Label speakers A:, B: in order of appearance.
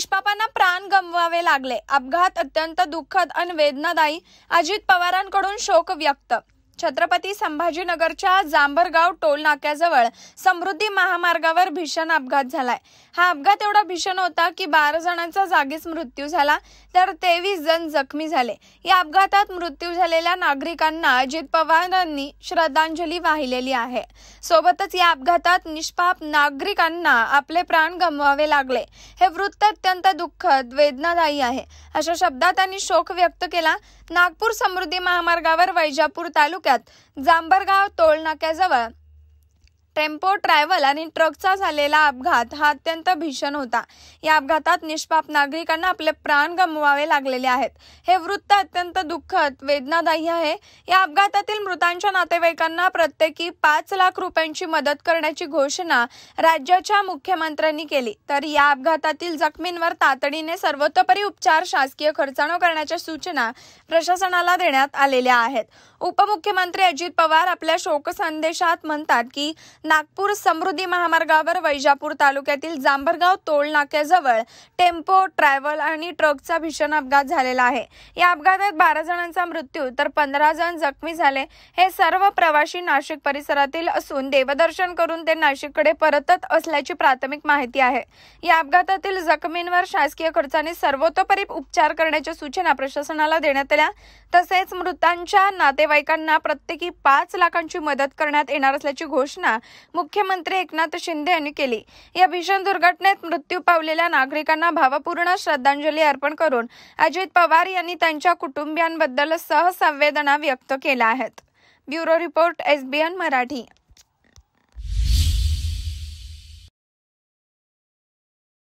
A: निष्पापांना प्राण गमवावे लागले अपघात अत्यंत दुःखद आणि वेदनादायी अजित पवारांकडून शोक व्यक्त छत्रपती संभाजीनगरच्या जांभरगाव टोल नाक्याजवळ समृद्धी महामार्गावर भीषण अपघात झालाय हा अपघात एवढा भीषण होता की बारा जणांचा जागीच मृत्यू झाला तर तेवीस जण जखमी झाले या अपघातात मृत्यू झालेल्या नागरिकांना अजित पवारांनी श्रद्धांजली वाहिलेली आहे सोबतच या अपघातात निष्पाप नागरिकांना आपले प्राण गमवावे लागले हे वृत्त अत्यंत दुःखद वेदनादायी आहे अशा शब्दात त्यांनी शोक व्यक्त केला नागपूर समृद्धी महामार्गावर वैजापूर तालुक्यात तालुक्यात जांभरगाव टोलनाक्याजवळ टेम्पो ट्रॅव्हल आणि ट्रकचा झालेला अपघात हा अत्यंत भीषण होता या अपघातात निष्पाप नागरिकांना आपले प्राण गमवावे लागलेले आहेत हे वृत्त अत्यंत दुःखद वेदनादायी आहे या अपघातातील मृतांच्या नातेवाईकांना प्रत्येकी पाच लाख रुपयांची मदत करण्याची घोषणा राज्याच्या मुख्यमंत्र्यांनी केली तर या अपघातातील जखमींवर तातडीने सर्वतोपरी उपचार शासकीय खर्चानं करण्याच्या सूचना प्रशासनाला देण्यात आलेल्या आहेत उपमुख्यमंत्री अजित पवार आपल्या शोकसंदेशात म्हणतात की नागपूर समृद्धी महामार्गावर वैजापूर तालुक्यातील जांभरगाव टोल नाक्याजवळ टेम्पो ट्रॅव्हल आणि ट्रकचा भीषण अपघात झालेला आहे या अपघातात बारा जणांचा मृत्यू तर पंधरा जण जखमी झाले हे सर्व प्रवाशी नाशिक परिसरातील असून देवदर्शन करून ते नाशिककडे परतत असल्याची प्राथमिक माहिती आहे या अपघातातील जखमींवर शासकीय खर्चाने सर्वतोपरी उपचार करण्याच्या सूचना प्रशासनाला देण्यात आल्या तसेच मृतांच्या नाते नातेवाईकांना प्रत्येकी पाच लाखांची मदत करण्यात येणार असल्याची घोषणा मुख्यमंत्री एकनाथ शिंदे यांनी केली या भीषण दुर्घटनेत मृत्यू पावलेल्या नागरिकांना भावपूर्ण श्रद्धांजली अर्पण करून अजित पवार यांनी त्यांच्या कुटुंबियांबद्दल सहसंवेदना व्यक्त केल्या आहेत ब्युरो रिपोर्ट एसबीएन मराठी